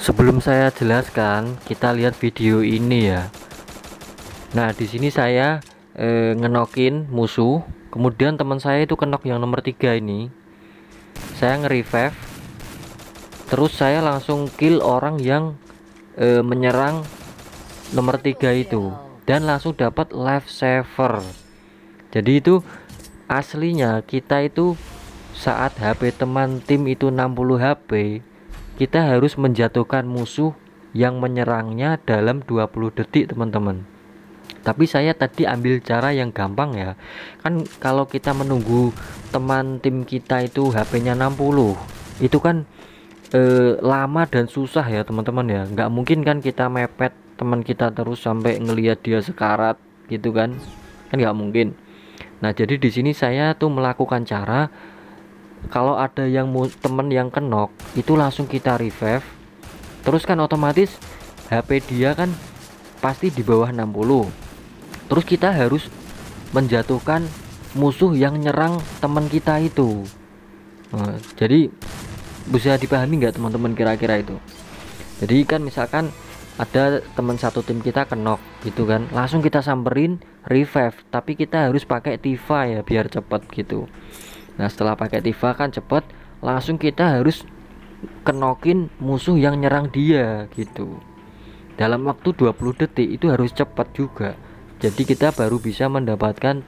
sebelum saya jelaskan kita lihat video ini ya nah di sini saya e, ngenokin musuh kemudian teman saya itu kenok yang nomor tiga ini saya nge-revive terus saya langsung kill orang yang e, menyerang nomor tiga itu dan langsung dapat life saver jadi itu aslinya kita itu saat HP teman tim itu 60 HP kita harus menjatuhkan musuh yang menyerangnya dalam 20 detik teman-teman tapi saya tadi ambil cara yang gampang ya kan kalau kita menunggu teman tim kita itu HP-nya 60 itu kan eh, lama dan susah ya teman-teman ya nggak mungkin kan kita mepet teman kita terus sampai ngelihat dia sekarat gitu kan kan nggak mungkin nah jadi di sini saya tuh melakukan cara kalau ada yang temen yang kenok itu langsung kita revive terus kan otomatis HP dia kan pasti di bawah 60 terus kita harus menjatuhkan musuh yang nyerang teman kita itu nah, jadi bisa dipahami nggak teman-teman kira-kira itu jadi kan misalkan ada teman satu tim kita kenok gitu kan langsung kita samperin revive tapi kita harus pakai Tifa ya biar cepet gitu Nah setelah pakai Tifa kan cepet langsung kita harus kenokin musuh yang nyerang dia gitu dalam waktu 20 detik itu harus cepat juga jadi kita baru bisa mendapatkan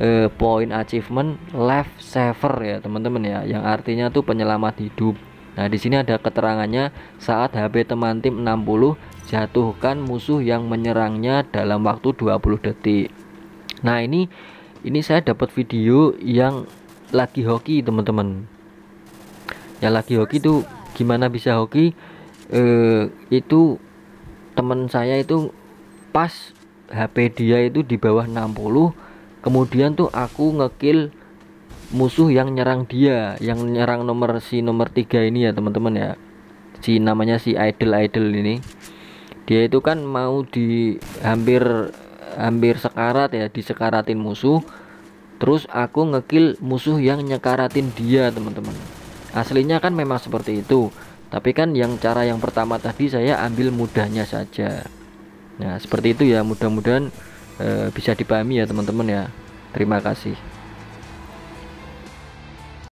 uh, eh, poin achievement life saver ya teman-teman ya yang artinya tuh penyelamat hidup Nah, di sini ada keterangannya saat HP teman tim 60 jatuhkan musuh yang menyerangnya dalam waktu 20 detik. Nah, ini ini saya dapat video yang lagi hoki teman-teman ya lagi hoki itu gimana bisa hoki eh, itu teman saya itu pas HP dia itu di bawah 60 kemudian tuh aku ngekill musuh yang nyerang dia yang nyerang nomor si nomor tiga ini ya teman-teman ya si namanya si idol idol ini dia itu kan mau di hampir hampir sekarat ya di sekaratin musuh terus aku ngekill musuh yang nyekaratin dia teman-teman aslinya kan memang seperti itu tapi kan yang cara yang pertama tadi saya ambil mudahnya saja nah seperti itu ya mudah-mudahan e, bisa dipahami ya teman-teman ya terima kasih